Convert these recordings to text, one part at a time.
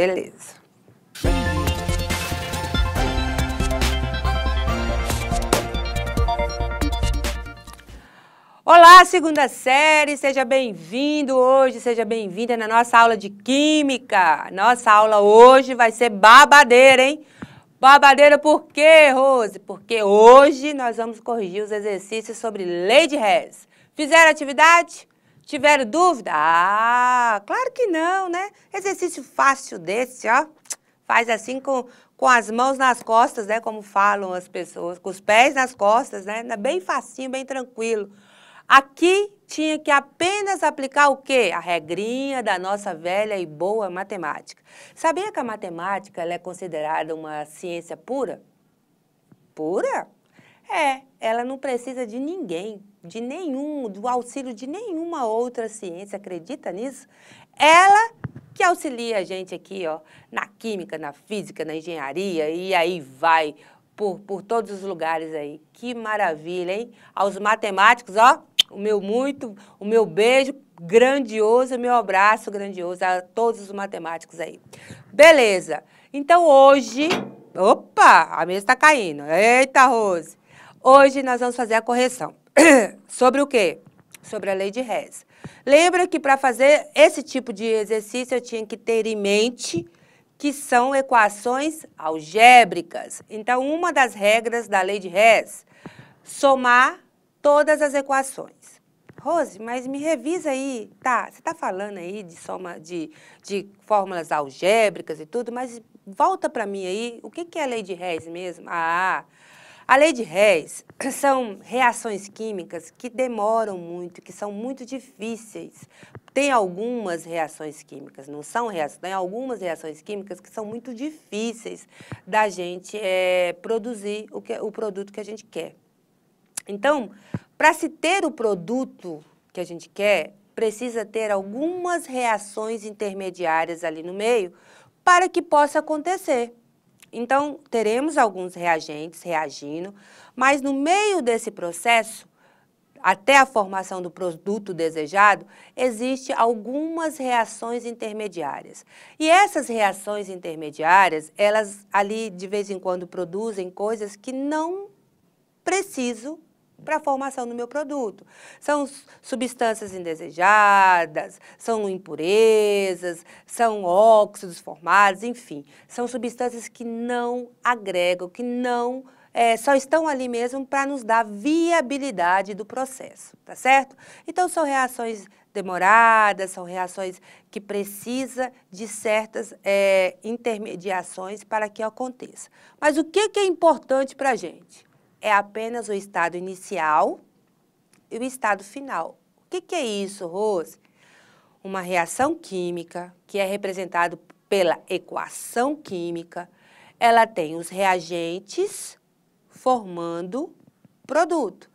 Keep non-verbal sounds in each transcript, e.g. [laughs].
Beleza. Olá, segunda série, seja bem-vindo hoje, seja bem-vinda na nossa aula de Química. Nossa aula hoje vai ser babadeira, hein? Babadeira por quê, Rose? Porque hoje nós vamos corrigir os exercícios sobre lei de Hess. Fizeram atividade? Tiveram dúvida? Ah, claro que não, né? Exercício fácil desse, ó. Faz assim com, com as mãos nas costas, né? Como falam as pessoas, com os pés nas costas, né? Bem facinho, bem tranquilo. Aqui tinha que apenas aplicar o quê? A regrinha da nossa velha e boa matemática. Sabia que a matemática é considerada uma ciência pura? Pura? É, ela não precisa de ninguém, de nenhum, do auxílio de nenhuma outra ciência, acredita nisso? Ela que auxilia a gente aqui, ó, na química, na física, na engenharia, e aí vai por, por todos os lugares aí. Que maravilha, hein? Aos matemáticos, ó, o meu muito, o meu beijo grandioso, o meu abraço grandioso a todos os matemáticos aí. Beleza. Então hoje, opa, a mesa está caindo. Eita, Rose. Hoje nós vamos fazer a correção. [clears throat] Sobre o quê? Sobre a lei de Hess. Lembra que para fazer esse tipo de exercício eu tinha que ter em mente que são equações algébricas. Então, uma das regras da lei de Hess: somar todas as equações. Rose, mas me revisa aí, tá, você está falando aí de soma de, de fórmulas algébricas e tudo, mas volta para mim aí, o que, que é a lei de Hess mesmo? Ah, a lei de Reis [clears throat] são reações químicas que demoram muito, que são muito difíceis. Tem algumas reações químicas, não são reações, tem algumas reações químicas que são muito difíceis da gente é, produzir o, que, o produto que a gente quer. Então, para se ter o produto que a gente quer, precisa ter algumas reações intermediárias ali no meio para que possa acontecer. Então, teremos alguns reagentes reagindo, mas no meio desse processo, até a formação do produto desejado, existe algumas reações intermediárias. E essas reações intermediárias, elas ali de vez em quando produzem coisas que não preciso para a formação do meu produto. São substâncias indesejadas, são impurezas, são óxidos formados, enfim. São substâncias que não agregam, que não é, só estão ali mesmo para nos dar viabilidade do processo, tá certo? Então são reações demoradas, são reações que precisa de certas é, intermediações para que aconteça. Mas o que, que é importante para a gente? é apenas o estado inicial e o estado final. O que, que é isso, Rose? Uma reação química, que é representado pela equação química, ela tem os reagentes formando produto.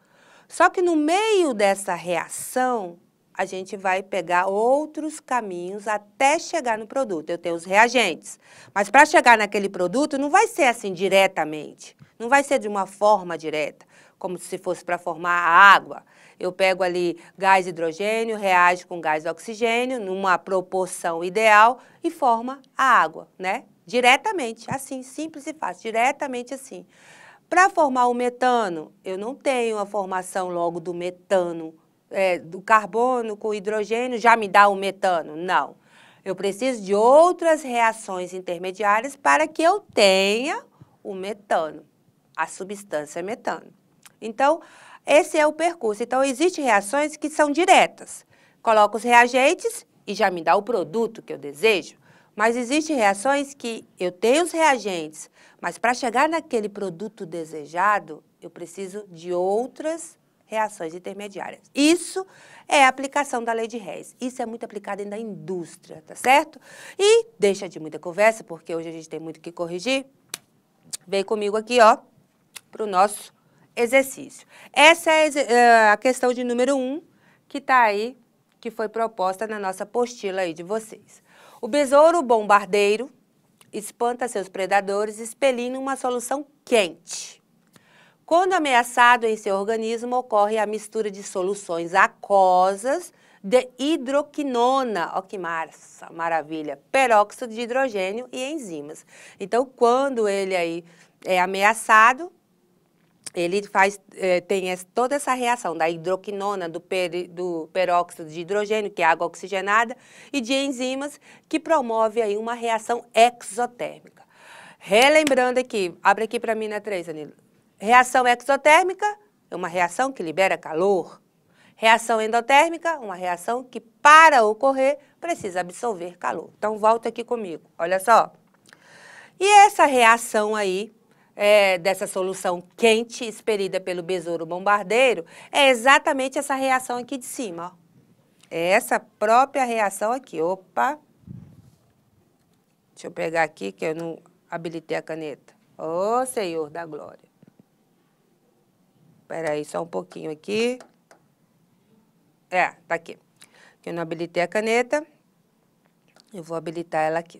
Só que no meio dessa reação, a gente vai pegar outros caminhos até chegar no produto. Eu tenho os reagentes, mas para chegar naquele produto não vai ser assim diretamente. Não vai ser de uma forma direta, como se fosse para formar a água. Eu pego ali gás hidrogênio, reage com gás oxigênio numa proporção ideal e forma a água, né? Diretamente, assim, simples e fácil, diretamente assim. Para formar o metano, eu não tenho a formação logo do metano, é, do carbono com hidrogênio já me dá o metano. Não. Eu preciso de outras reações intermediárias para que eu tenha o metano a substância metano. Então, esse é o percurso. Então, existem reações que são diretas. Coloco os reagentes e já me dá o produto que eu desejo. Mas existem reações que eu tenho os reagentes, mas para chegar naquele produto desejado, eu preciso de outras reações intermediárias. Isso é a aplicação da lei de Reis. Isso é muito aplicado ainda na indústria, tá certo? E deixa de muita conversa, porque hoje a gente tem muito que corrigir. Vem comigo aqui, ó para o nosso exercício. Essa é eh, a questão de número um que está aí, que foi proposta na nossa apostila aí de vocês. O besouro bombardeiro espanta seus predadores expelindo uma solução quente. Quando ameaçado em seu organismo, ocorre a mistura de soluções aquosas de hidroquinona, ó que massa, maravilha, peróxido de hidrogênio e enzimas. Então, quando ele aí é ameaçado, ele faz, eh, tem essa, toda essa reação da hidroquinona, do, peri, do, peróxido de hidrogênio, que é água oxigenada, e de enzimas, que promove aí uma reação exotérmica. Relembrando aqui, abre aqui para mim na né, 3, Danilo. Reação exotérmica é uma reação que libera calor. Reação endotérmica, uma reação que, para ocorrer, precisa absorver calor. Então, volta aqui comigo, olha só. E essa reação aí, é, dessa solução quente expelida pelo besouro bombardeiro é exatamente essa reação aqui de cima. Ó. É essa própria reação aqui. Opa! Deixa eu pegar aqui que eu não habilitei a caneta. Ô, oh, Senhor da Glória. Espera aí, só um pouquinho aqui. É, tá aqui. Que eu não habilitei a caneta. Eu vou habilitar ela aqui.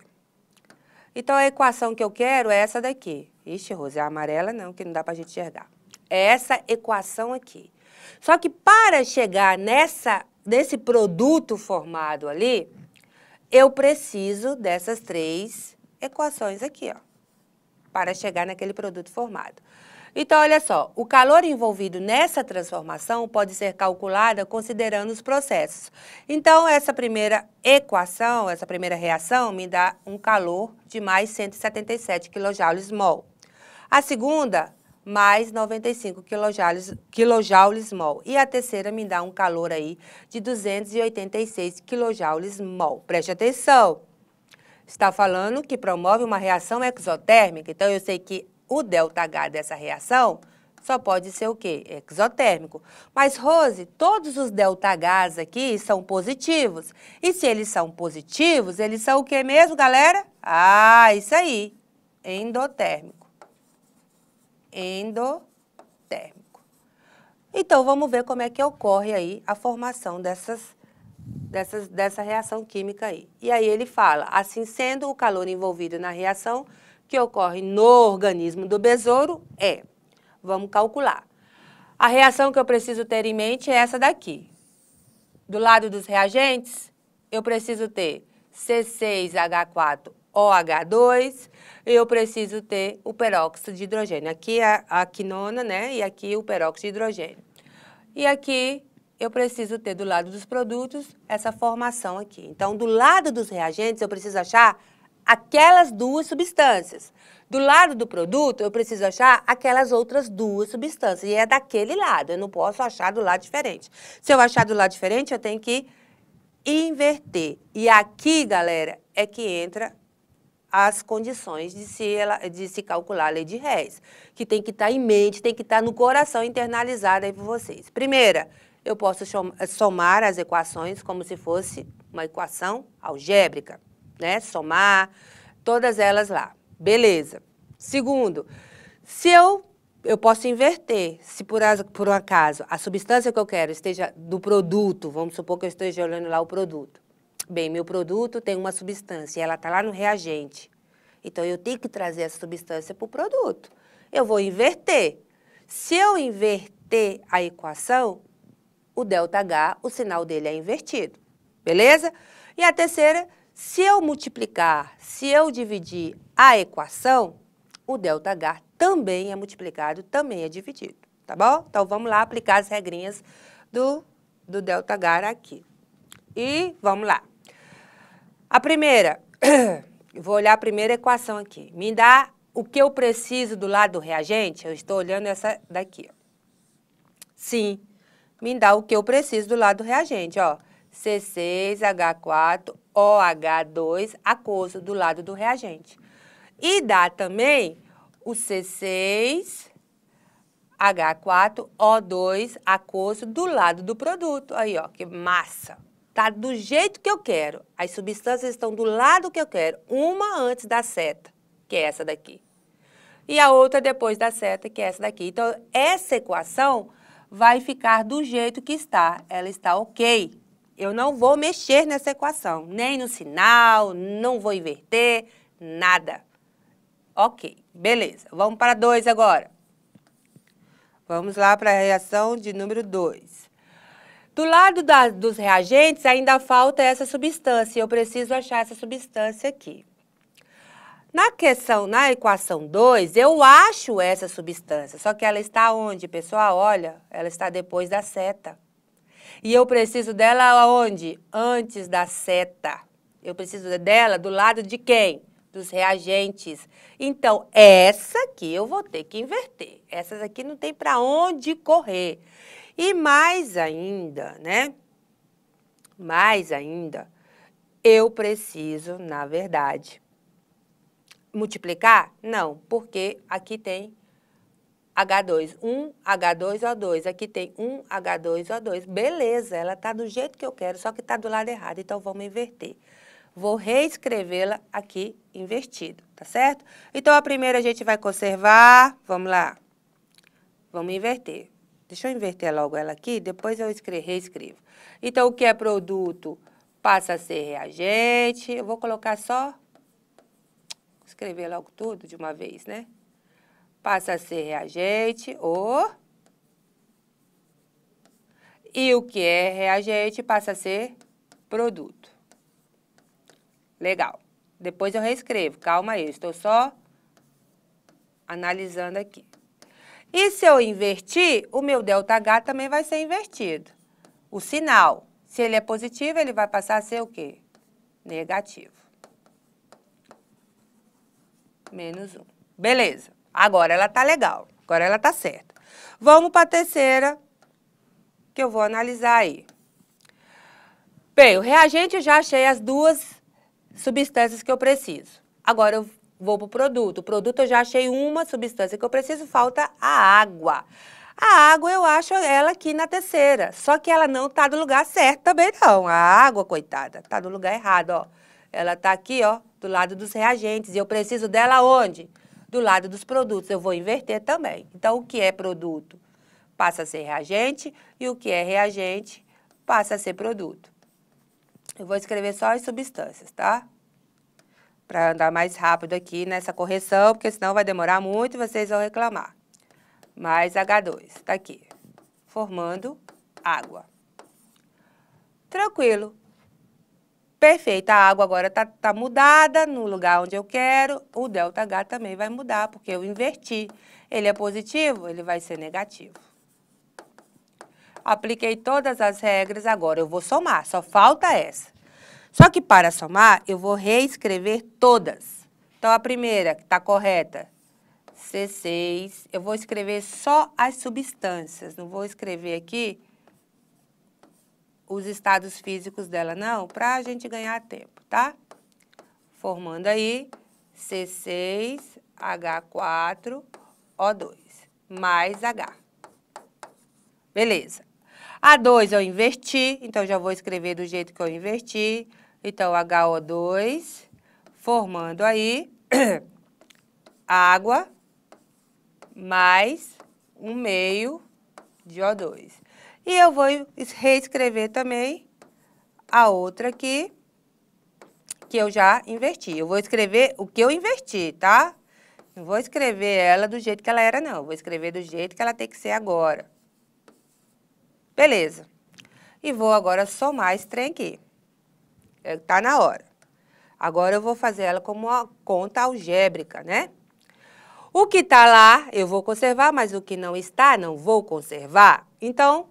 Então, a equação que eu quero é essa daqui. Ixi, Rose, é amarela não, que não dá para a gente enxergar. É essa equação aqui. Só que para chegar nessa, nesse produto formado ali, eu preciso dessas três equações aqui, ó, para chegar naquele produto formado. Então, olha só, o calor envolvido nessa transformação pode ser calculada considerando os processos. Então, essa primeira equação, essa primeira reação, me dá um calor de mais 177 kJ mol. A segunda, mais 95 kJ mol. E a terceira me dá um calor aí de 286 kJ mol. Preste atenção! Está falando que promove uma reação exotérmica, então eu sei que o ΔH dessa reação só pode ser o quê? Exotérmico. Mas, Rose, todos os Hs aqui são positivos. E se eles são positivos, eles são o quê mesmo, galera? Ah, isso aí, endotérmico. Endotérmico. Então, vamos ver como é que ocorre aí a formação dessas Dessas, dessa reação química aí. E aí ele fala, assim sendo, o calor envolvido na reação que ocorre no organismo do besouro é, vamos calcular, a reação que eu preciso ter em mente é essa daqui. Do lado dos reagentes, eu preciso ter C6H4OH2, eu preciso ter o peróxido de hidrogênio. Aqui é a quinona, né? E aqui o peróxido de hidrogênio. E aqui eu preciso ter do lado dos produtos essa formação aqui. Então, do lado dos reagentes, eu preciso achar aquelas duas substâncias. Do lado do produto, eu preciso achar aquelas outras duas substâncias. E é daquele lado, eu não posso achar do lado diferente. Se eu achar do lado diferente, eu tenho que inverter. E aqui, galera, é que entra as condições de se, de se calcular a lei de Reis, que tem que estar tá em mente, tem que estar tá no coração internalizada aí para vocês. Primeira, eu posso somar as equações como se fosse uma equação algébrica né? Somar, todas elas lá. Beleza. Segundo, se eu eu posso inverter, se por, por um acaso a substância que eu quero esteja do produto, vamos supor que eu esteja olhando lá o produto. Bem, meu produto tem uma substância e ela está lá no reagente. Então, eu tenho que trazer essa substância para o produto. Eu vou inverter. Se eu inverter a equação, o ΔH, o sinal dele é invertido. Beleza? E a terceira, se eu multiplicar, se eu dividir a equação, o ΔH também é multiplicado, também é dividido, tá bom? Então, vamos lá aplicar as regrinhas do, do ΔH aqui. E vamos lá. A primeira, [coughs] vou olhar a primeira equação aqui. Me dá o que eu preciso do lado do reagente? Eu estou olhando essa daqui. Ó. Sim, me dá o que eu preciso do lado do reagente, ó. C6H4 OH2 aquoso do lado do reagente. E dá também o C6 H4O2 aquoso do lado do produto. Aí, ó, que massa. Tá do jeito que eu quero. As substâncias estão do lado que eu quero. Uma antes da seta, que é essa daqui. E a outra depois da seta, que é essa daqui. Então, essa equação vai ficar do jeito que está. Ela está ok. Eu não vou mexer nessa equação, nem no sinal, não vou inverter, nada. Ok, beleza. Vamos para 2 agora. Vamos lá para a reação de número 2. Do lado da, dos reagentes ainda falta essa substância, eu preciso achar essa substância aqui. Na questão, na equação 2, eu acho essa substância, só que ela está onde, pessoal? Olha, ela está depois da seta. E eu preciso dela aonde? Antes da seta. Eu preciso dela do lado de quem? Dos reagentes. Então, essa aqui eu vou ter que inverter. Essas aqui não tem para onde correr. E mais ainda, né? Mais ainda, eu preciso, na verdade, multiplicar? Não, porque aqui tem H2, 1, H2O2, aqui tem 1, H2O2. Beleza, ela está do jeito que eu quero, só que está do lado errado, então vamos inverter. Vou reescrevê-la aqui invertido, tá certo? Então, a primeira a gente vai conservar, vamos lá. Vamos inverter. Deixa eu inverter logo ela aqui, depois eu reescrevo. Então, o que é produto passa a ser reagente. Eu vou colocar só, escrever logo tudo de uma vez, né? passa a ser reagente, o... E o que é reagente passa a ser produto. Legal. Depois eu reescrevo. Calma aí, estou só analisando aqui. E se eu invertir, o meu ΔH também vai ser invertido. O sinal, se ele é positivo, ele vai passar a ser o quê? Negativo. Menos 1. Um. Beleza. Agora ela tá legal, agora ela tá certa. Vamos para a terceira, que eu vou analisar aí. Bem, o reagente eu já achei as duas substâncias que eu preciso. Agora eu vou para o produto. O produto eu já achei uma substância que eu preciso, falta a água. A água eu acho ela aqui na terceira, só que ela não está do lugar certo também não. A água, coitada, está do lugar errado, ó. Ela está aqui, ó, do lado dos reagentes e eu preciso dela onde? Onde? do lado dos produtos, eu vou inverter também. Então, o que é produto passa a ser reagente e o que é reagente passa a ser produto. Eu vou escrever só as substâncias, tá? Para andar mais rápido aqui nessa correção, porque senão vai demorar muito e vocês vão reclamar. Mais H2, está aqui, formando água. Tranquilo, Perfeito, a água agora está tá mudada no lugar onde eu quero, o ΔH também vai mudar, porque eu inverti. Ele é positivo, ele vai ser negativo. Apliquei todas as regras, agora eu vou somar, só falta essa. Só que para somar, eu vou reescrever todas. Então, a primeira que está correta, C6, eu vou escrever só as substâncias, não vou escrever aqui os estados físicos dela, não, para a gente ganhar tempo, tá? Formando aí C6H4O2 mais H. Beleza. A2 eu inverti, então já vou escrever do jeito que eu inverti. Então, HO2 formando aí [clears throat] água mais um meio de O2. E eu vou reescrever também a outra aqui, que eu já inverti. Eu vou escrever o que eu inverti, tá? Não vou escrever ela do jeito que ela era, não. Eu vou escrever do jeito que ela tem que ser agora. Beleza. E vou agora somar esse trem aqui. É, tá na hora. Agora eu vou fazer ela como uma conta algébrica, né? O que está lá eu vou conservar, mas o que não está não vou conservar. Então,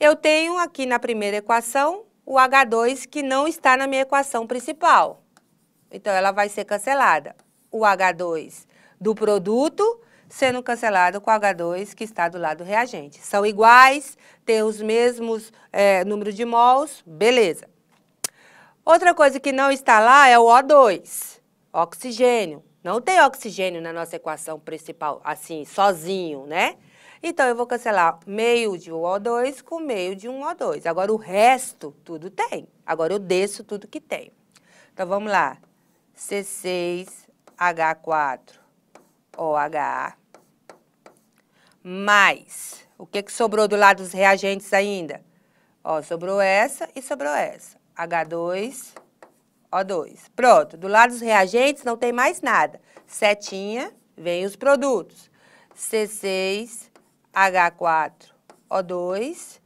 eu tenho aqui na primeira equação o H2 que não está na minha equação principal. Então, ela vai ser cancelada. O H2 do produto sendo cancelado com o H2 que está do lado reagente. São iguais, têm os mesmos é, número de mols, beleza. Outra coisa que não está lá é o O2, oxigênio. Não tem oxigênio na nossa equação principal, assim, sozinho, né? Então, eu vou cancelar meio de um O2 com meio de um O2. Agora, o resto, tudo tem. Agora, eu desço tudo que tem. Então, vamos lá. C6H4OH mais... O que, que sobrou do lado dos reagentes ainda? Ó, sobrou essa e sobrou essa. H2O2. Pronto, do lado dos reagentes não tem mais nada. Setinha, vem os produtos. C6 H4O2,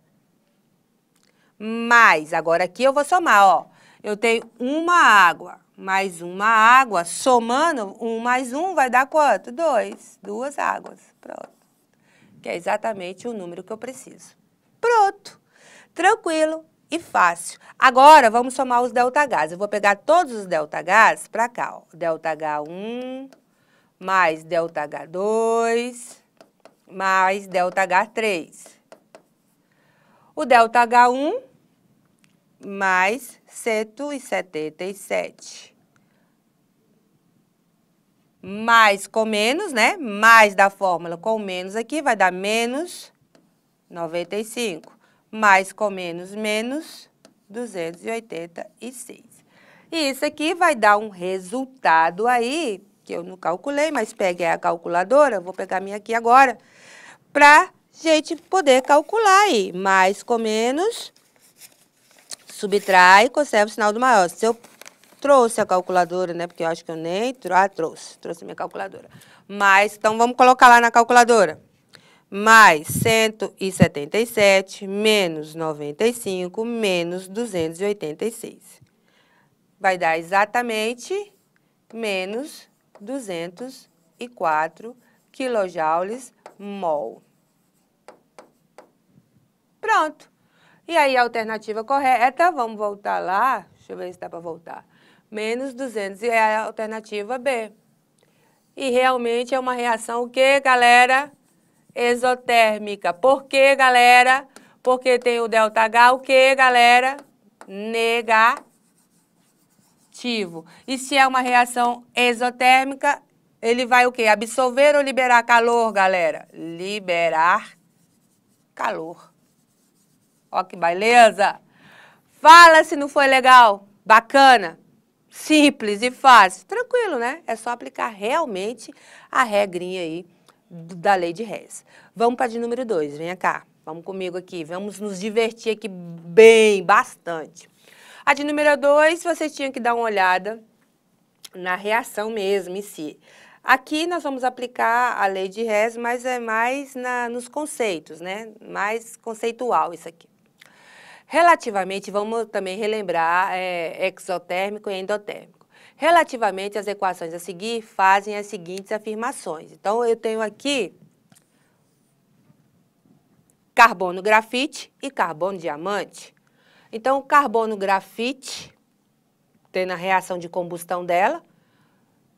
mais, agora aqui eu vou somar, ó, eu tenho uma água, mais uma água, somando, um mais um vai dar quanto? Dois, duas águas, pronto. Que é exatamente o número que eu preciso. Pronto, tranquilo e fácil. Agora, vamos somar os ΔHs. Eu vou pegar todos os ΔHs para cá, ó. ΔH1 mais ΔH2 mais ΔH3. O ΔH1 mais 177. Mais com menos, né? Mais da fórmula com menos aqui vai dar menos 95. Mais com menos, menos 286. E isso aqui vai dar um resultado aí, que eu não calculei, mas peguei a calculadora, vou pegar minha aqui agora, para gente poder calcular aí. Mais com menos, subtrai, conserva o sinal do maior. Se eu trouxe a calculadora, né? Porque eu acho que eu nem... Ah, trouxe. Trouxe minha calculadora. Mais, então vamos colocar lá na calculadora. Mais 177 menos 95 menos 286. Vai dar exatamente menos 204 quilojoules mol. Pronto. E aí a alternativa correta, vamos voltar lá, deixa eu ver se dá para voltar, menos 200 é a alternativa B. E realmente é uma reação o quê, galera? Exotérmica. Por quê, galera? Porque tem o delta o quê, galera? Negativo. E se é uma reação exotérmica, ele vai o quê? Absorver ou liberar calor, galera? Liberar calor. Ó que beleza! Fala se não foi legal, bacana, simples e fácil. Tranquilo, né? É só aplicar realmente a regrinha aí da lei de Hess. Vamos para de número 2, venha cá. Vamos comigo aqui, vamos nos divertir aqui bem, bastante. A de número 2, você tinha que dar uma olhada na reação mesmo em si. Aqui nós vamos aplicar a lei de Hess, mas é mais na, nos conceitos, né? Mais conceitual isso aqui. Relativamente, vamos também relembrar é, exotérmico e endotérmico. Relativamente, as equações a seguir fazem as seguintes afirmações. Então, eu tenho aqui carbono grafite e carbono diamante. Então, carbono grafite, tendo a reação de combustão dela,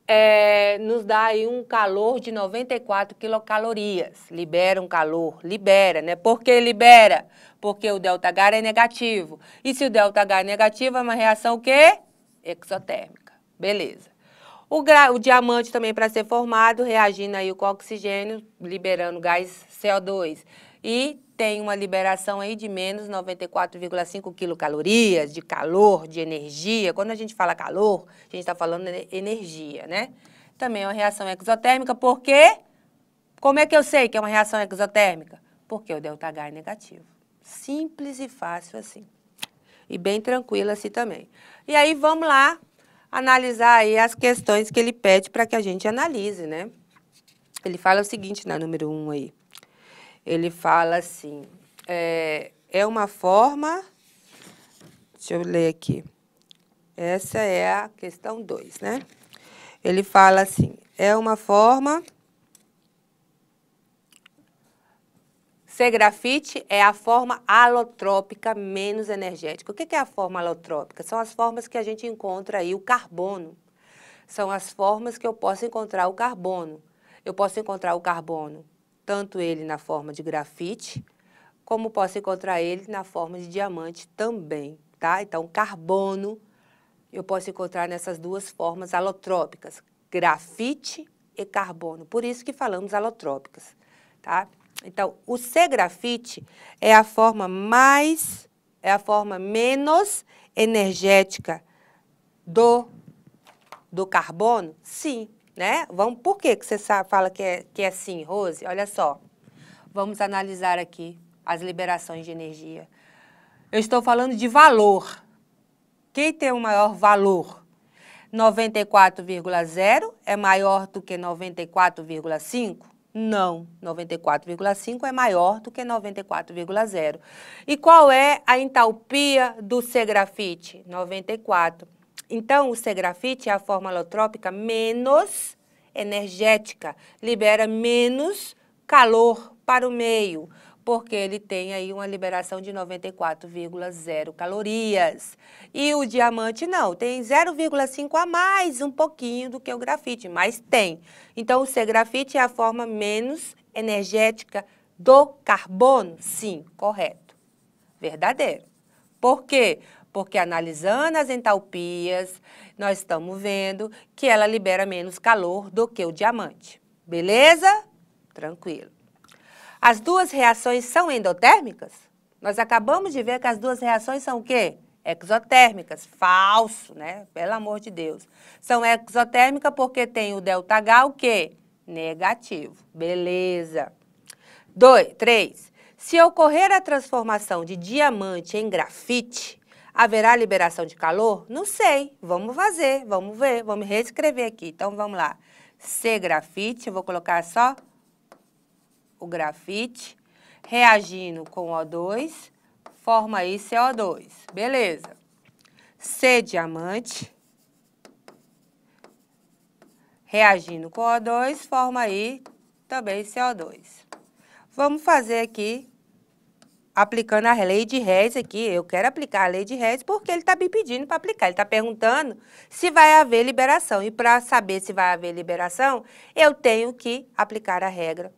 é, nos dá aí um calor de 94 quilocalorias. Libera um calor, libera, né? Por que libera? Porque o ΔH é negativo. E se o ΔH é negativo, é uma reação o quê? Exotérmica. Beleza. O, o diamante também para ser formado, reagindo aí com oxigênio, liberando gás CO2. E tem uma liberação aí de menos 94,5 quilocalorias de calor, de energia. Quando a gente fala calor, a gente está falando energia, né? Também é uma reação exotérmica, porque como é que eu sei que é uma reação exotérmica? Porque o delta H é negativo. Simples e fácil assim. E bem tranquilo assim também. E aí vamos lá analisar aí as questões que ele pede para que a gente analise, né? Ele fala o seguinte na número 1 um aí ele fala assim: é, é uma forma. Deixa eu ler aqui. Essa é a questão 2, né? Ele fala assim: é uma forma. Ser grafite é a forma alotrópica menos energética. O que é a forma alotrópica? São as formas que a gente encontra aí o carbono. São as formas que eu posso encontrar o carbono. Eu posso encontrar o carbono tanto ele na forma de grafite, como posso encontrar ele na forma de diamante também, tá? Então, carbono eu posso encontrar nessas duas formas alotrópicas, grafite e carbono. Por isso que falamos alotrópicas, tá? Então, o C grafite é a forma mais é a forma menos energética do do carbono? Sim, né? Vamos, por que, que você sabe, fala que é, que é sim, Rose? Olha só, vamos analisar aqui as liberações de energia. Eu estou falando de valor. Quem tem o maior valor? 94,0 é maior do que 94,5? Não, 94,5 é maior do que 94,0. E qual é a entalpia do C grafite? 94. Então, o C-grafite é a forma alotrópica menos energética, libera menos calor para o meio, porque ele tem aí uma liberação de 94,0 calorias. E o diamante não, tem 0,5 a mais, um pouquinho do que o grafite, mas tem. Então, o ser grafite é a forma menos energética do carbono? Sim, correto. Verdadeiro. Por quê? porque analisando as entalpias, nós estamos vendo que ela libera menos calor do que o diamante. Beleza? Tranquilo. As duas reações são endotérmicas? Nós acabamos de ver que as duas reações são o quê? Exotérmicas. Falso, né? Pelo amor de Deus. São exotérmicas porque tem o ΔH, o quê? Negativo. Beleza. 2, 3. Se ocorrer a transformação de diamante em grafite, Haverá liberação de calor? Não sei. Vamos fazer, vamos ver, vamos reescrever aqui. Então vamos lá. C grafite, eu vou colocar só o grafite reagindo com O2, forma aí CO2. Beleza. C diamante reagindo com O2, forma aí também CO2. Vamos fazer aqui aplicando a lei de Hess aqui. Eu quero aplicar a lei de Hess porque ele está me pedindo para aplicar. Ele está perguntando se vai haver liberação. E para saber se vai haver liberação, eu tenho que aplicar a regra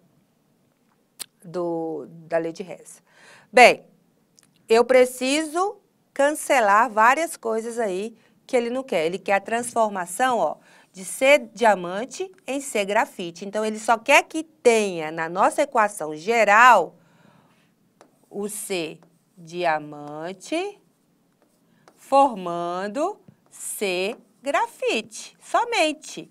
do, da lei de Hess. Bem, eu preciso cancelar várias coisas aí que ele não quer. Ele quer a transformação, ó, de ser diamante em ser grafite. Então, ele só quer que tenha na nossa equação geral o C diamante, formando C grafite, somente.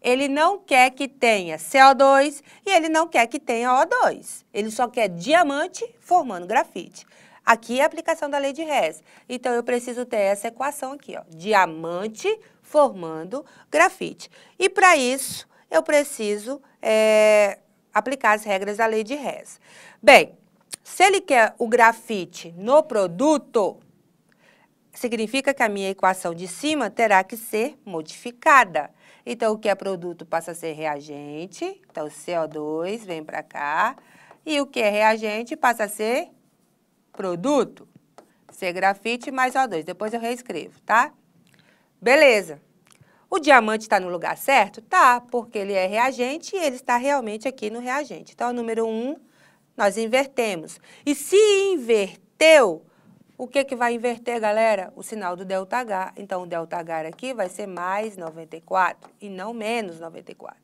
Ele não quer que tenha CO2 e ele não quer que tenha O2. Ele só quer diamante formando grafite. Aqui é a aplicação da lei de Hess. Então, eu preciso ter essa equação aqui, ó. Diamante formando grafite. E para isso, eu preciso é, aplicar as regras da lei de Hess. Bem, se ele quer o grafite no produto, significa que a minha equação de cima terá que ser modificada. Então, o que é produto passa a ser reagente, então CO2 vem para cá, e o que é reagente passa a ser produto. C é grafite mais O2, depois eu reescrevo, tá? Beleza. O diamante está no lugar certo? Tá, porque ele é reagente e ele está realmente aqui no reagente. Então, é o número 1 um nós invertemos. E se inverteu, o que, que vai inverter, galera? O sinal do ΔH. Então, o ΔH aqui vai ser mais 94 e não menos 94.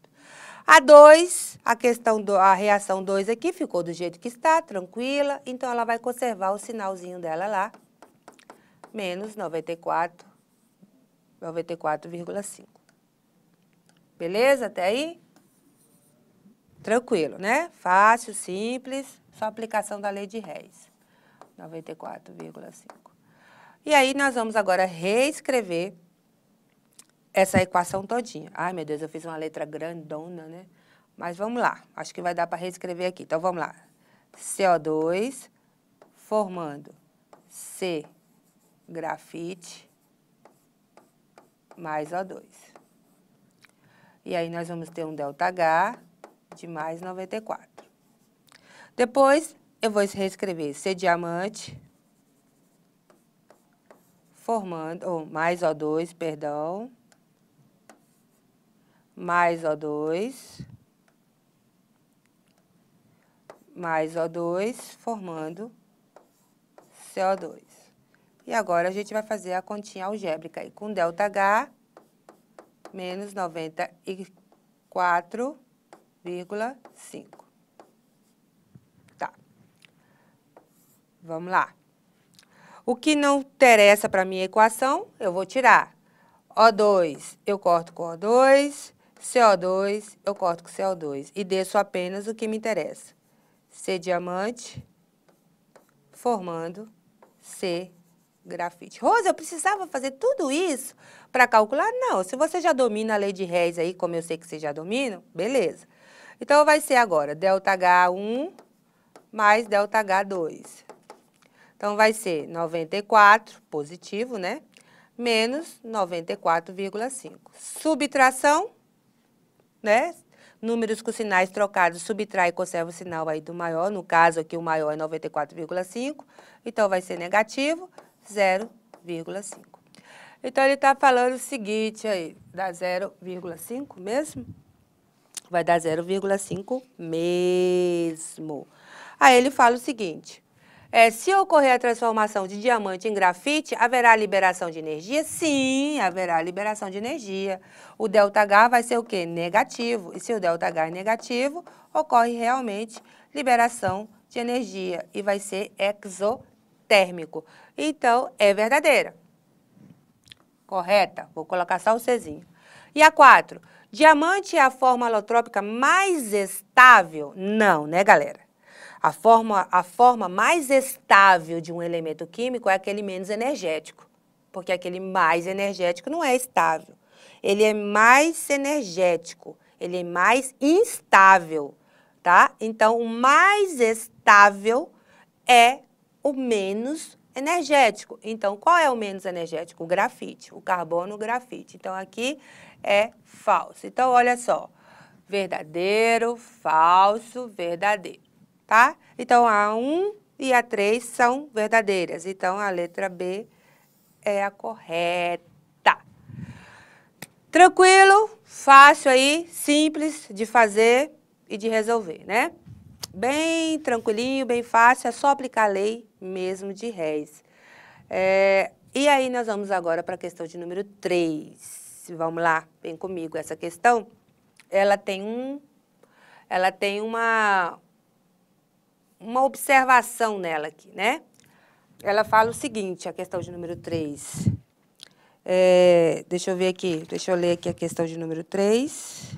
A 2, a questão do, a reação 2 aqui ficou do jeito que está, tranquila. Então, ela vai conservar o sinalzinho dela lá, menos 94, 94,5. Beleza até aí? Tranquilo, né? Fácil, simples, só aplicação da lei de réis. 94,5. E aí nós vamos agora reescrever essa equação todinha. Ai, meu Deus, eu fiz uma letra grandona, né? Mas vamos lá, acho que vai dar para reescrever aqui. Então, vamos lá. CO2 formando C grafite mais O2. E aí nós vamos ter um ΔH de mais 94. Depois, eu vou reescrever C diamante, formando, ou mais O2, perdão, mais O2, mais O2, formando CO2. E agora a gente vai fazer a continha algébrica aí, com ΔH menos 94 0,5. Tá. Vamos lá. O que não interessa para minha equação, eu vou tirar. O2 eu corto com O2, CO2 é eu corto com CO2 é e desço apenas o que me interessa. C diamante formando C grafite. Rosa, eu precisava fazer tudo isso para calcular? Não, se você já domina a lei de réis aí, como eu sei que você já domina, beleza. Então, vai ser agora δh 1 mais δh 2 Então, vai ser 94, positivo, né? Menos 94,5. Subtração, né? Números com sinais trocados, subtrai e conserva o sinal aí do maior. No caso aqui, o maior é 94,5. Então, vai ser negativo, 0,5. Então, ele está falando o seguinte aí, dá 0,5 mesmo? vai dar 0,5 mesmo. Aí ele fala o seguinte, é, se ocorrer a transformação de diamante em grafite, haverá liberação de energia? Sim, haverá liberação de energia. O ΔH vai ser o quê? Negativo. E se o ΔH é negativo, ocorre realmente liberação de energia e vai ser exotérmico. Então, é verdadeira. Correta? Vou colocar só o Czinho. E a 4. Diamante é a forma alotrópica mais estável? Não, né, galera? A forma, a forma mais estável de um elemento químico é aquele menos energético, porque aquele mais energético não é estável. Ele é mais energético, ele é mais instável, tá? Então, o mais estável é o menos energético. Então, qual é o menos energético? O grafite, o carbono o grafite. Então, aqui é falso. Então, olha só, verdadeiro, falso, verdadeiro, tá? Então, a 1 e a 3 são verdadeiras, então a letra B é a correta. Tranquilo, fácil aí, simples de fazer e de resolver, né? Bem tranquilinho, bem fácil, é só aplicar a lei mesmo de réis. É, e aí nós vamos agora para a questão de número 3 se vamos lá, vem comigo essa questão, ela tem um ela tem uma uma observação nela aqui, né? Ela fala o seguinte, a questão de número 3. É, deixa eu ver aqui, deixa eu ler aqui a questão de número 3,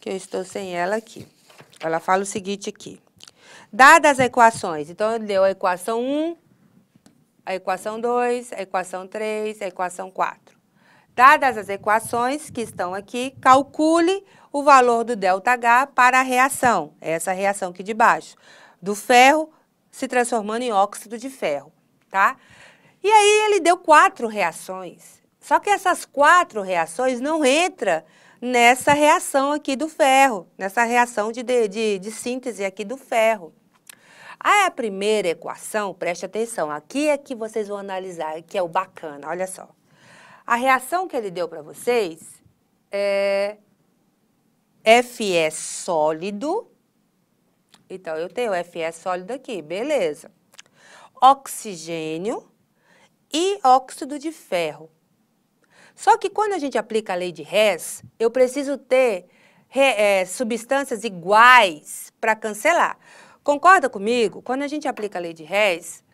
que eu estou sem ela aqui. Ela fala o seguinte aqui. Dadas as equações, então ele deu a equação 1, a equação 2, a equação 3, a equação 4. Dadas as equações que estão aqui, calcule o valor do ΔH para a reação, é essa reação aqui de baixo, do ferro se transformando em óxido de ferro, tá? E aí ele deu quatro reações. Só que essas quatro reações não entram nessa reação aqui do ferro, nessa reação de, de, de síntese aqui do ferro. A primeira equação, preste atenção, aqui é que vocês vão analisar, que é o bacana, olha só. A reação que ele deu para vocês é Fe é sólido. Então, eu tenho Fe é sólido aqui, beleza. Oxigênio e óxido de ferro. Só que quando a gente aplica a lei de Hess, eu preciso ter é, substâncias iguais para cancelar. Concorda comigo? Quando a gente aplica a lei de Hess,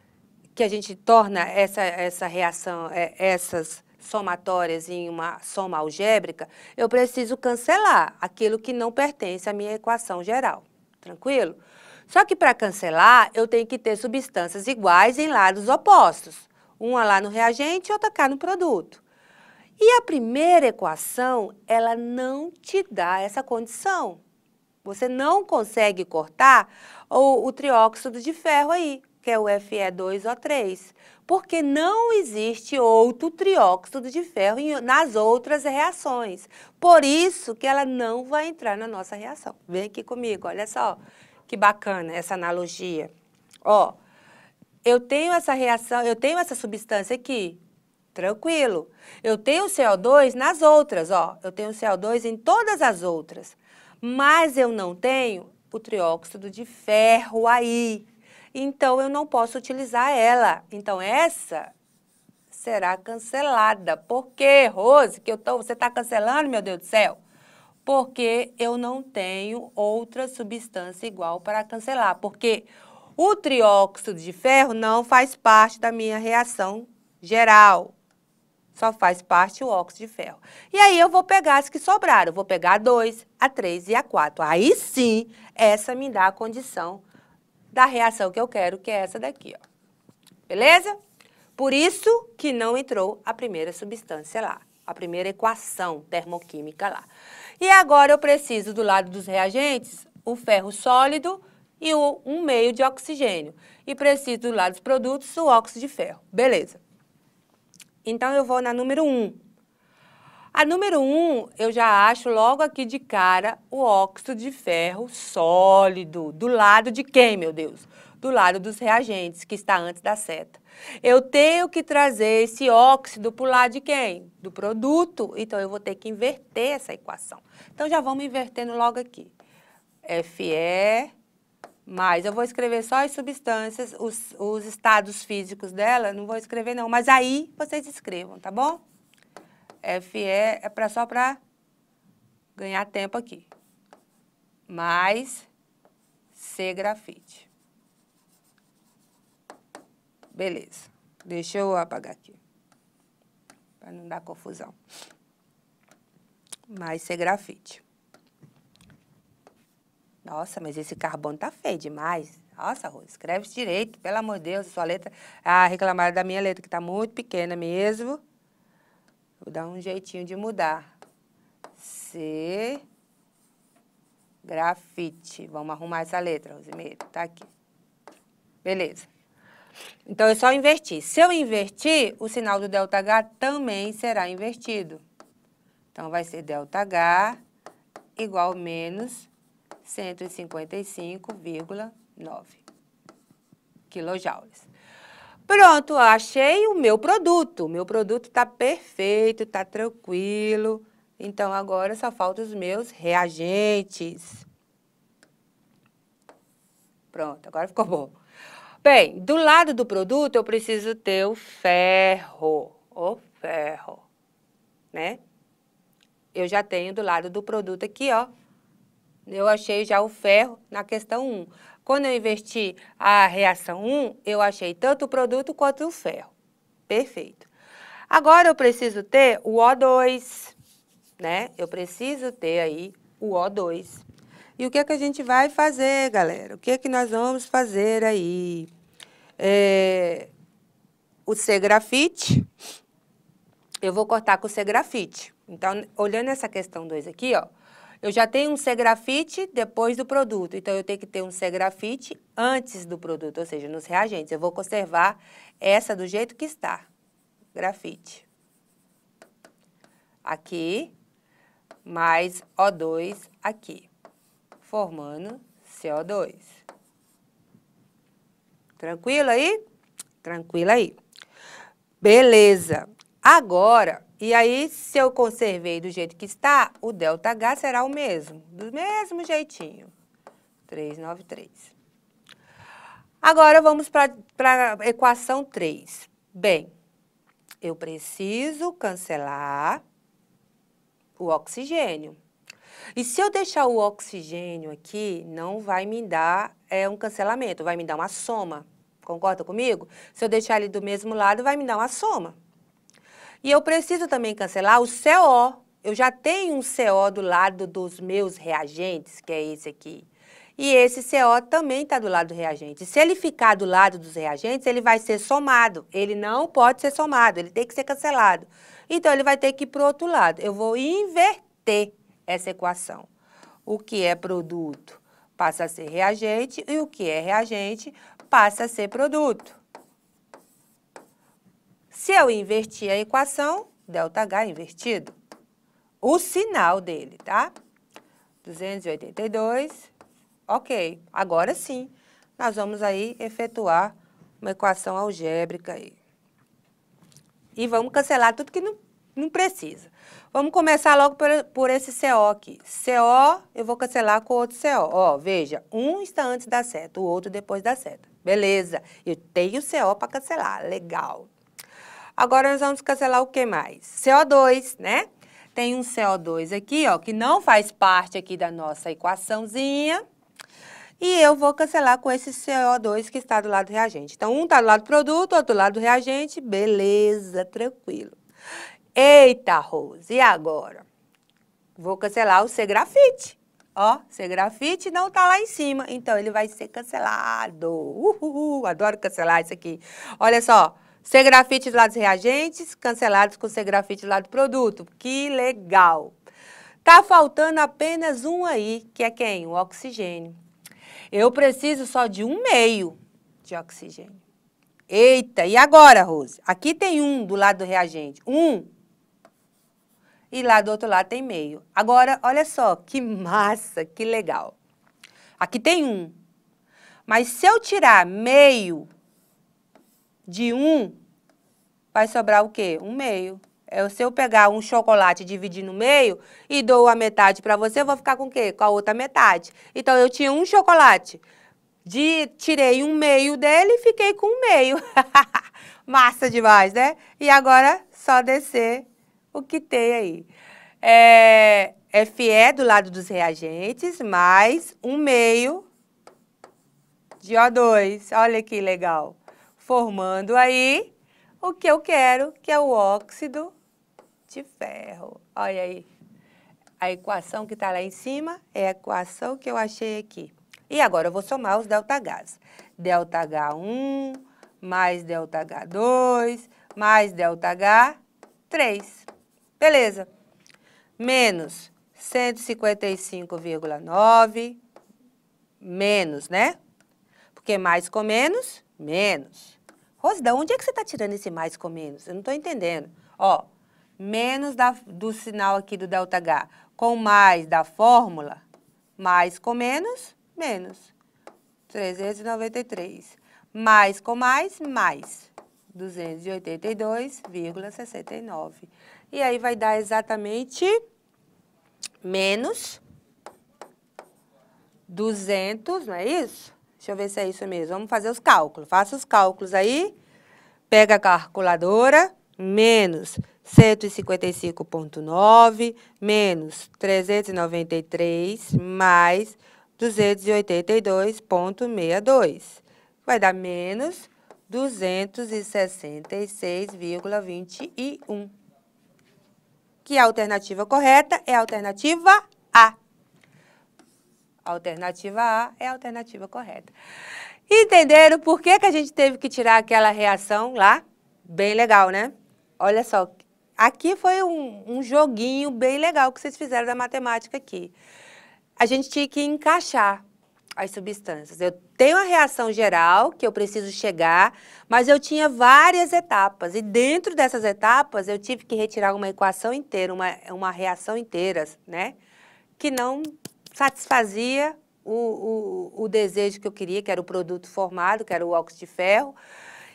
que a gente torna essa, essa reação, é, essas somatórias em uma soma algébrica, eu preciso cancelar aquilo que não pertence à minha equação geral. Tranquilo? Só que para cancelar, eu tenho que ter substâncias iguais em lados opostos. Uma lá no reagente e outra cá no produto. E a primeira equação, ela não te dá essa condição. Você não consegue cortar o, o trióxido de ferro aí, que é o Fe2O3, porque não existe outro trióxido de ferro nas outras reações. Por isso que ela não vai entrar na nossa reação. Vem aqui comigo, olha só que bacana essa analogia. Ó, eu tenho essa reação, eu tenho essa substância aqui, tranquilo. Eu tenho CO2 nas outras, ó, eu tenho CO2 em todas as outras, mas eu não tenho o trióxido de ferro aí então eu não posso utilizar ela. Então essa será cancelada. Por quê, Rose, que eu tô, você está cancelando, meu Deus do céu? Porque eu não tenho outra substância igual para cancelar. Porque o trióxido de ferro não faz parte da minha reação geral. Só faz parte o óxido de ferro. E aí eu vou pegar as que sobraram. Eu vou pegar a 2, a 3 e a 4. Aí sim, essa me dá a condição da reação que eu quero, que é essa daqui, ó. Beleza? Por isso que não entrou a primeira substância lá, a primeira equação termoquímica lá. E agora eu preciso do lado dos reagentes o ferro sólido e o, um meio de oxigênio. E preciso do lado dos produtos o óxido de ferro. Beleza. Então eu vou na número 1. Um. A número um, eu já acho logo aqui de cara o óxido de ferro sólido. Do lado de quem, meu Deus? Do lado dos reagentes, que está antes da seta. Eu tenho que trazer esse óxido para o lado de quem? Do produto. Então, eu vou ter que inverter essa equação. Então, já vamos invertendo logo aqui. Fe mais, eu vou escrever só as substâncias, os, os estados físicos dela, não vou escrever não, mas aí vocês escrevam, tá bom? FE é pra, só para ganhar tempo aqui. Mais C grafite. Beleza. Deixa eu apagar aqui. Para não dar confusão. Mais C grafite. Nossa, mas esse carbono tá feio demais. Nossa, Rose, escreve direito, pelo amor de Deus, sua letra. Ah, reclamaram da minha letra, que tá muito pequena mesmo. Vou dar um jeitinho de mudar. C, grafite. Vamos arrumar essa letra, Rosimeiro. Tá aqui. Beleza. Então, é só invertir. Se eu invertir, o sinal do ΔH também será invertido. Então, vai ser ΔH igual a menos 155,9 quilojoules. Pronto, achei o meu produto. O meu produto está perfeito, está tranquilo. Então, agora só falta os meus reagentes. Pronto, agora ficou bom. Bem, do lado do produto eu preciso ter o ferro, o ferro, né? Eu já tenho do lado do produto aqui, ó, eu achei já o ferro na questão 1. Quando eu investi a reação 1, eu achei tanto o produto quanto o ferro. Perfeito. Agora eu preciso ter o O2, né? Eu preciso ter aí o O2. E o que é que a gente vai fazer, galera? O que é que nós vamos fazer aí? É... O C grafite, eu vou cortar com o C grafite. Então, olhando essa questão 2 aqui, ó, eu já tenho um segrafite depois do produto, então eu tenho que ter um segrafite antes do produto, ou seja, nos reagentes. Eu vou conservar essa do jeito que está, grafite. Aqui, mais O2 aqui, formando CO2. Tranquilo aí? Tranquilo aí. Beleza. Agora, e aí, se eu conservei do jeito que está, o ΔH será o mesmo, do mesmo jeitinho. 393. Agora, vamos para a equação 3. Bem, eu preciso cancelar o oxigênio. E se eu deixar o oxigênio aqui, não vai me dar é, um cancelamento, vai me dar uma soma. Concorda comigo? Se eu deixar ele do mesmo lado, vai me dar uma soma. E eu preciso também cancelar o CO. Eu já tenho um CO do lado dos meus reagentes, que é esse aqui. E esse CO também está do lado do reagente. Se ele ficar do lado dos reagentes, ele vai ser somado. Ele não pode ser somado, ele tem que ser cancelado. Então, ele vai ter que ir para o outro lado. Eu vou inverter essa equação. O que é produto passa a ser reagente e o que é reagente passa a ser produto. Se eu invertir a equação, ΔH invertido, o sinal dele, tá? 282, ok. Agora sim, nós vamos aí efetuar uma equação algébrica aí. E vamos cancelar tudo que não, não precisa. Vamos começar logo por, por esse CO aqui. CO, eu vou cancelar com outro CO. Ó, veja, um está antes da seta, o outro depois da seta. Beleza, eu tenho CO para cancelar, legal. Agora nós vamos cancelar o que mais? CO2, né? Tem um CO2 aqui, ó, que não faz parte aqui da nossa equaçãozinha. E eu vou cancelar com esse CO2 que está do lado do reagente. Então, um está do lado do produto, outro do lado do reagente. Beleza, tranquilo. Eita, Rose, e agora? Vou cancelar o C grafite. Ó, C grafite não tá lá em cima, então ele vai ser cancelado. Uhul, adoro cancelar isso aqui. Olha só, Segrafite do lado dos reagentes, cancelados com segrafite do lado do produto. Que legal! Tá faltando apenas um aí, que é quem? O oxigênio. Eu preciso só de um meio de oxigênio. Eita, e agora, Rose? Aqui tem um do lado do reagente. Um. E lá do outro lado tem meio. Agora, olha só, que massa, que legal. Aqui tem um. Mas se eu tirar meio de 1, vai sobrar o quê? Um meio. É, se eu pegar um chocolate e dividir no meio e dou a metade para você, eu vou ficar com o quê? Com a outra metade. Então, eu tinha um chocolate, de, tirei um meio dele e fiquei com um meio. [laughs] Massa demais, né? E agora, só descer o que tem aí. É, é Fe do lado dos reagentes, mais um meio de O2. Olha que legal formando aí o que eu quero, que é o óxido de ferro. Olha aí, a equação que está lá em cima é a equação que eu achei aqui. E agora eu vou somar os ΔHs. ΔH1 mais ΔH2 mais ΔH3. Beleza. Menos 155,9 menos, né? Porque mais com menos, menos. Rose, da onde é que você está tirando esse mais com menos? Eu não estou entendendo. Ó, menos da, do sinal aqui do delta H com mais da fórmula, mais com menos, menos. 393. Mais com mais, mais. 282,69. E aí vai dar exatamente menos 200, não é isso? Deixa eu ver se é isso mesmo. Vamos fazer os cálculos. Faça os cálculos aí. Pega a calculadora. Menos 155,9 menos 393 mais 282,62. Vai dar menos 266,21. Que a alternativa correta é a alternativa A. A alternativa A é a alternativa correta. Entenderam por que, que a gente teve que tirar aquela reação lá? Bem legal, né? Olha só, aqui foi um, um joguinho bem legal que vocês fizeram da matemática aqui. A gente tinha que encaixar as substâncias. Eu tenho a reação geral, que eu preciso chegar, mas eu tinha várias etapas. E dentro dessas etapas, eu tive que retirar uma equação inteira, uma, uma reação inteira, né? Que não satisfazia o, o, o desejo que eu queria, que era o produto formado, que era o óxido de ferro.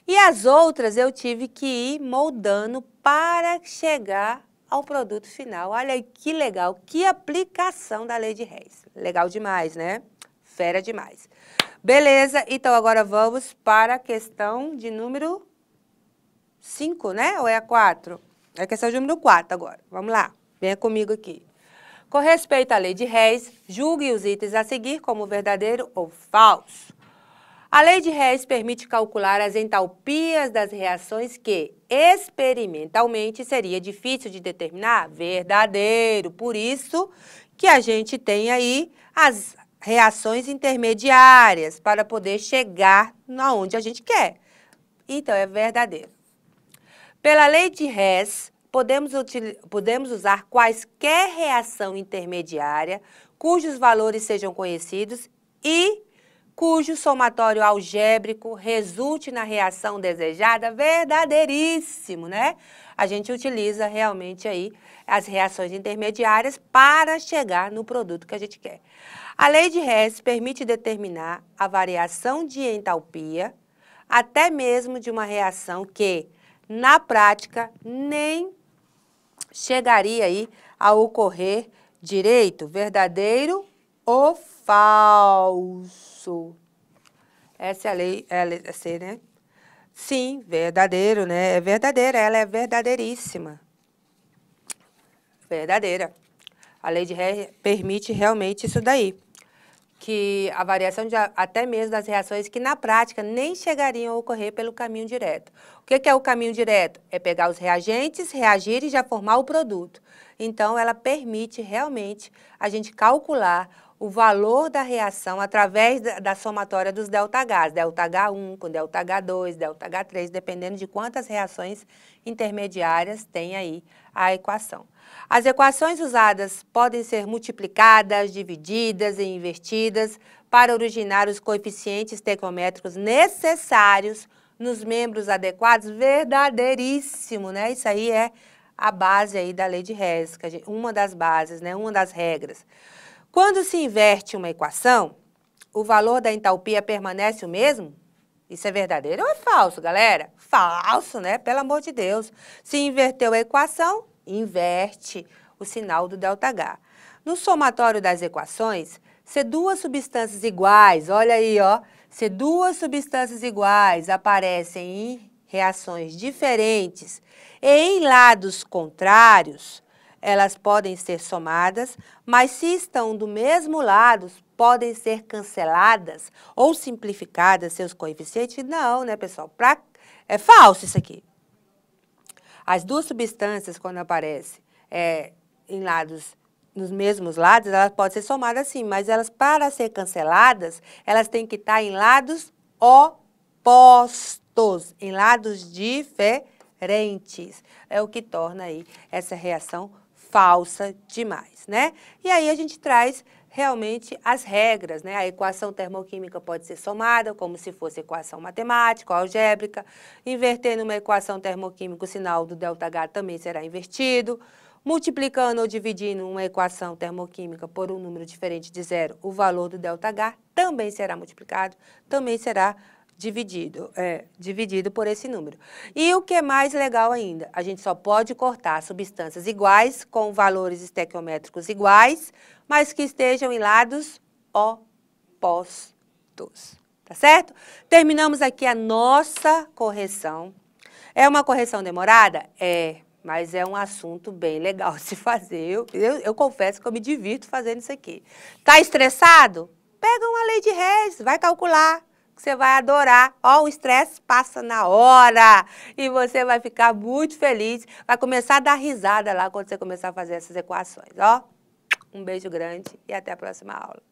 E as outras eu tive que ir moldando para chegar ao produto final. Olha aí que legal, que aplicação da lei de Reis. Legal demais, né? Fera demais. Beleza, então agora vamos para a questão de número 5, né? Ou é a 4? É a questão de número 4 agora. Vamos lá, venha comigo aqui. Com respeito à lei de réis, julgue os itens a seguir como verdadeiro ou falso. A lei de réis permite calcular as entalpias das reações que, experimentalmente, seria difícil de determinar verdadeiro. Por isso que a gente tem aí as reações intermediárias para poder chegar na onde a gente quer. Então, é verdadeiro. Pela lei de Hess podemos, podemos usar quaisquer reação intermediária cujos valores sejam conhecidos e cujo somatório algébrico resulte na reação desejada, verdadeiríssimo, né? A gente utiliza realmente aí as reações intermediárias para chegar no produto que a gente quer. A lei de Hess permite determinar a variação de entalpia até mesmo de uma reação que, na prática, nem chegaria aí a ocorrer direito verdadeiro ou falso. Essa é a lei, é ser, né? Sim, verdadeiro, né? É verdadeira, ela é verdadeiríssima. Verdadeira. A lei de Ré permite realmente isso daí que a variação de, até mesmo das reações que na prática nem chegariam a ocorrer pelo caminho direto. O que, que é o caminho direto? É pegar os reagentes, reagir e já formar o produto. Então, ela permite realmente a gente calcular o valor da reação através da, da somatória dos delta-Hs, delta-H1 com delta-H2, delta-H3, dependendo de quantas reações intermediárias tem aí à equação. As equações usadas podem ser multiplicadas, divididas e invertidas para originar os coeficientes tecométricos necessários nos membros adequados. Verdadeiríssimo, né? Isso aí é a base aí da lei de Hess, uma das bases, né? Uma das regras. Quando se inverte uma equação, o valor da entalpia permanece o mesmo? Isso é verdadeiro ou é falso, galera? Falso, né? Pelo amor de Deus. Se inverteu a equação, inverte o sinal do ΔH. No somatório das equações, se duas substâncias iguais, olha aí, ó, se duas substâncias iguais aparecem em reações diferentes e em lados contrários, elas podem ser somadas, mas se estão do mesmo lado, podem ser canceladas ou simplificadas seus coeficientes? Não, né, pessoal? Pra... É falso isso aqui. As duas substâncias, quando aparecem é, em lados nos mesmos lados, elas podem ser somadas sim, mas elas, para ser canceladas, elas têm que estar em lados opostos, em lados diferentes. É o que torna aí essa reação falsa demais, né? E aí a gente traz realmente as regras, né? A equação termoquímica pode ser somada como se fosse equação matemática, algébrica. Invertendo uma equação termoquímica, o sinal do ΔH também será invertido. Multiplicando ou dividindo uma equação termoquímica por um número diferente de zero, o valor do ΔH também será multiplicado, também será dividido, é, dividido por esse número. E o que é mais legal ainda, a gente só pode cortar substâncias iguais com valores estequiométricos iguais, mas que estejam em lados opostos. Tá certo? Terminamos aqui a nossa correção. É uma correção demorada? É, mas é um assunto bem legal se fazer. Eu, eu, eu confesso que eu me divirto fazendo isso aqui. Tá estressado? Pega uma lei de Hess vai calcular que você vai adorar. Ó, o estresse passa na hora e você vai ficar muito feliz. Vai começar a dar risada lá quando você começar a fazer essas equações, ó. Um beijo grande e até a próxima aula.